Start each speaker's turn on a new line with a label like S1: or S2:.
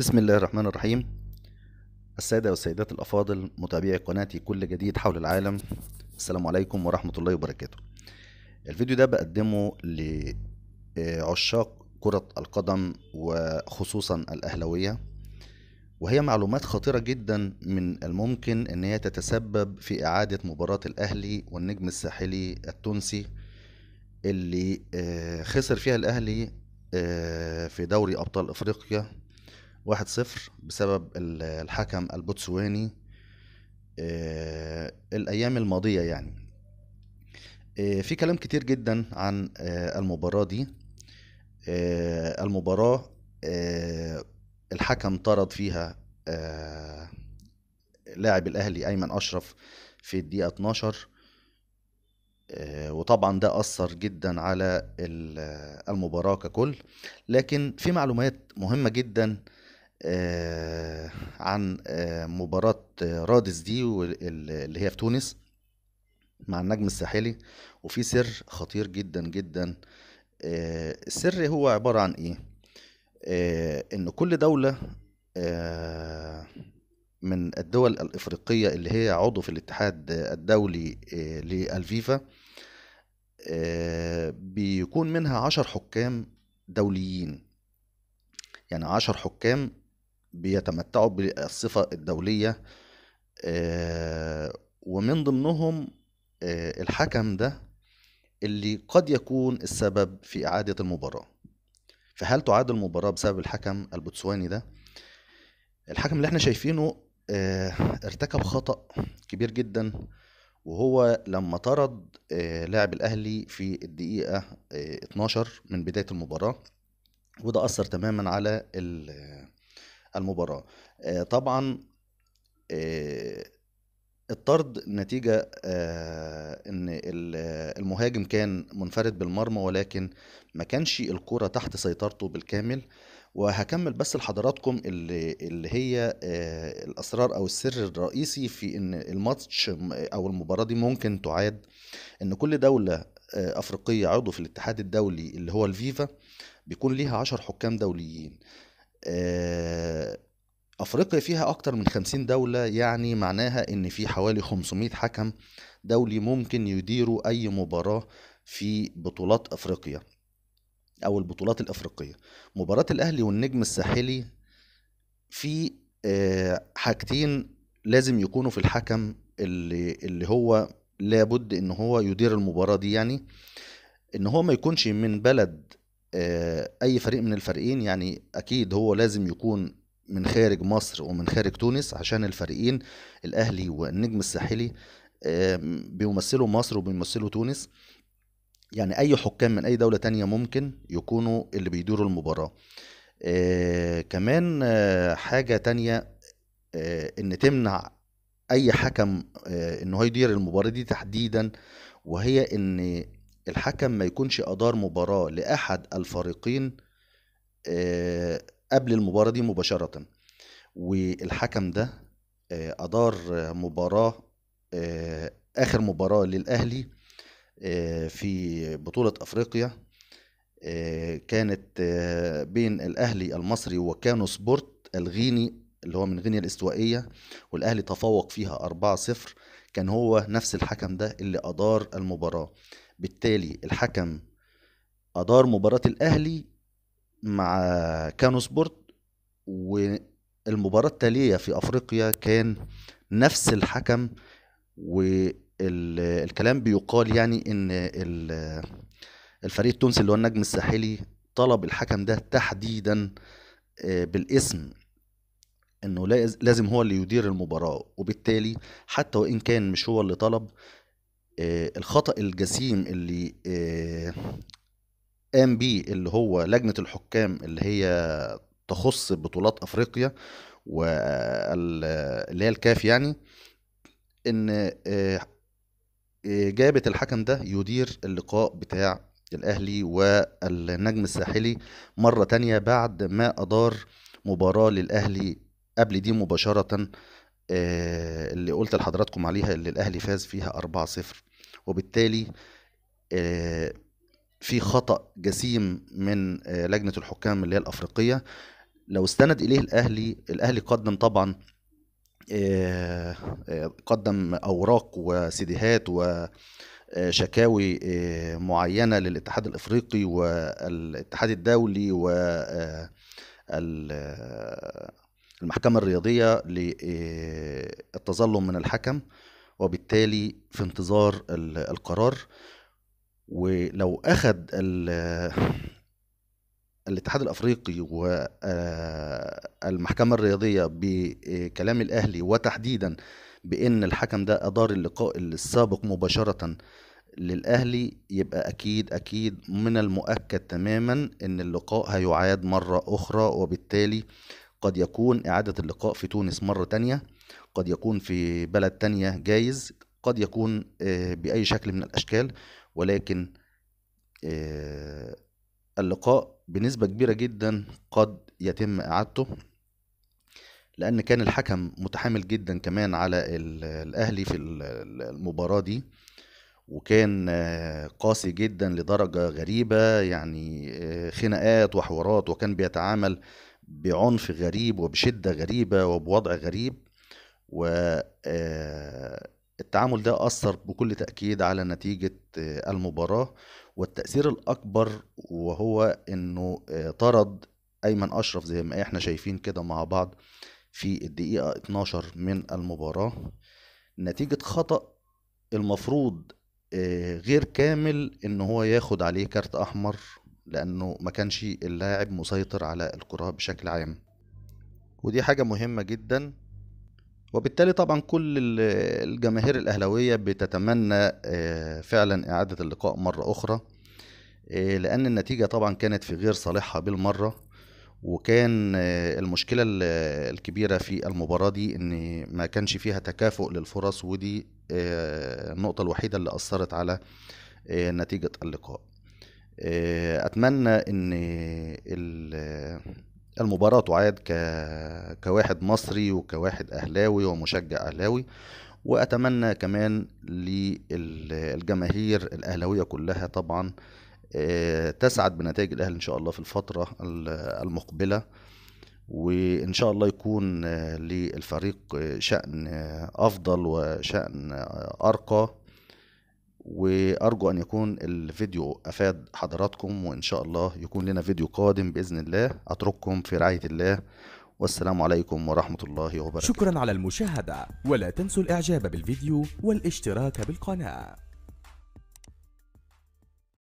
S1: بسم الله الرحمن الرحيم السادة والسيدات الأفاضل متابعي قناتي كل جديد حول العالم السلام عليكم ورحمة الله وبركاته الفيديو ده بقدمه لعشاق كرة القدم وخصوصا الأهلوية وهي معلومات خطيرة جدا من الممكن أن هي تتسبب في إعادة مباراة الأهلي والنجم الساحلي التونسي اللي آه، خسر فيها الأهلي آه، في دوري أبطال أفريقيا واحد صفر بسبب الحكم البوتسواني آه، الأيام الماضية يعني آه، في كلام كتير جدا عن آه، المباراة دي المباراة الحكم طرد فيها لاعب الأهلي أيمن أشرف في الدقيقة 12 وطبعا ده أثر جدا على المباراة ككل لكن في معلومات مهمة جدا آه، عن آه، مباراة رادس دي اللي هي في تونس مع النجم الساحلي وفي سر خطير جدا جدا آه، السر هو عبارة عن ايه ان كل دولة من الدول الافريقية اللي هي عضو في الاتحاد الدولي للفيفا بيكون منها عشر حكام دوليين يعني عشر حكام بيتمتعوا بالصفة الدولية آه، ومن ضمنهم آه، الحكم ده اللي قد يكون السبب في إعادة المباراة فهل تعاد المباراة بسبب الحكم البوتسواني ده؟ الحكم اللي احنا شايفينه آه، ارتكب خطأ كبير جدا وهو لما طرد لاعب الأهلي في الدقيقة 12 من بداية المباراة وده أثر تماما على المباراة آه، طبعا آه، الطرد نتيجة آه، ان المهاجم كان منفرد بالمرمى ولكن ما كانش الكرة تحت سيطرته بالكامل وهكمل بس لحضراتكم اللي, اللي هي الاسرار او السر الرئيسي في ان الماتش او المباراه دي ممكن تعاد ان كل دوله افريقيه عضو في الاتحاد الدولي اللي هو الفيفا بيكون ليها عشر حكام دوليين آه، افريقيا فيها اكتر من خمسين دولة يعني معناها ان في حوالي 500 حكم دولي ممكن يديروا اي مباراة في بطولات افريقيا او البطولات الافريقية مباراة الاهلي والنجم الساحلي في آه، حاجتين لازم يكونوا في الحكم اللي اللي هو لابد ان هو يدير المباراة دي يعني ان هو ما يكونش من بلد آه، اي فريق من الفريقين يعني اكيد هو لازم يكون من خارج مصر ومن خارج تونس عشان الفريقين الاهلي والنجم الساحلي بيمثلوا مصر وبيمثلوا تونس يعني اي حكام من اي دولة تانية ممكن يكونوا اللي بيدوروا المباراة آه، كمان آه، حاجة تانية ان تمنع اي حكم ان هو يدير المباراة دي تحديدا وهي ان الحكم ما يكونش أدار مباراة لأحد الفريقين آه، قبل المباراة دي مباشرة والحكم ده آه، أدار مباراة آه، آخر مباراة للأهلي في بطولة أفريقيا كانت بين الأهلي المصري وكانو سبورت الغيني اللي هو من غينيا الاستوائية والأهلي تفوق فيها أربعة صفر كان هو نفس الحكم ده اللي أدار المباراة بالتالي الحكم ادار مباراه الاهلي مع كانو سبورت والمباراه التاليه في افريقيا كان نفس الحكم والكلام بيقال يعني ان الفريق التونسي اللي هو النجم الساحلي طلب الحكم ده تحديدا آه، بالاسم انه لازم هو اللي يدير المباراه وبالتالي حتى وان كان مش هو اللي طلب آه، الخطأ الجسيم اللي قام آه، بيه اللي هو لجنة الحكام اللي هي تخص بطولات أفريقيا واللي هي الكاف يعني إن آه، جابت الحكم ده يدير اللقاء بتاع الأهلي والنجم الساحلي مرة تانية بعد ما أدار مباراة للأهلي قبل دي مباشرة اللي قلت لحضراتكم عليها اللي الأهلي فاز فيها 4-0 وبالتالي آه، في خطأ جسيم من آه، لجنة الحكام اللي هي الأفريقية لو استند إليه الأهلي الأهلي قدم طبعا آه، قدم أوراق وسيديهات وشكاوي معينة للاتحاد الأفريقي والاتحاد الدولي و المحكمة الرياضية للتظلم من الحكم وبالتالي في انتظار القرار ولو أخذ الاتحاد الافريقي والمحكمه آه، الرياضيه بكلام الاهلي وتحديدا بان الحكم ده ادار اللقاء السابق مباشره للاهلي يبقى اكيد اكيد من المؤكد تماما ان اللقاء هيعاد مره اخرى وبالتالي قد يكون اعاده اللقاء في تونس مره تانيه قد يكون في بلد تانية جايز قد يكون آه، بأي شكل من الأشكال ولكن آه، اللقاء بنسبة كبيرة جدا قد يتم إعادته لأن كان الحكم متحامل جدا كمان على الأهلي في المباراة دي وكان آه، قاسي جدا لدرجة غريبة يعني خناقات وحوارات وكان بيتعامل بعنف غريب وبشدة غريبة وبوضع غريب والتعامل آه، ده أثر بكل تأكيد على نتيجة آه، المباراة والتأثير الأكبر وهو أنه آه، طرد أيمن أشرف زي ما احنا شايفين كده مع بعض في الدقيقة 12 من المباراة نتيجة خطأ المفروض غير كامل ان هو ياخد عليه كارت احمر لانه ما كانش اللاعب مسيطر على الكره بشكل عام ودي حاجه مهمه جدا وبالتالي طبعا كل الجماهير الاهلاويه بتتمنى آه، فعلا اعاده اللقاء مره اخرى آه، لان النتيجه طبعا كانت في غير صالحها بالمره وكان آه، المشكله الكبيره في المباراه دي ان ما كانش فيها تكافؤ للفرص ودي النقطه الوحيده اللي اثرت على نتيجه اللقاء اتمنى ان المباراة تعاد ك... كواحد مصري وكواحد أهلاوي ومشجع أهلاوي وأتمنى كمان للجماهير الأهلاوية كلها طبعا آه، تسعد بنتائج الأهلي إن شاء الله في الفترة المقبلة وإن شاء الله يكون آه، للفريق آه، شأن أفضل وشأن أرقى وارجو ان يكون الفيديو افاد حضراتكم وان شاء الله يكون لنا فيديو قادم باذن الله اترككم في رعايه الله والسلام عليكم ورحمه الله وبركاته شكرا على المشاهده ولا تنسوا الاعجاب بالفيديو والاشتراك بالقناه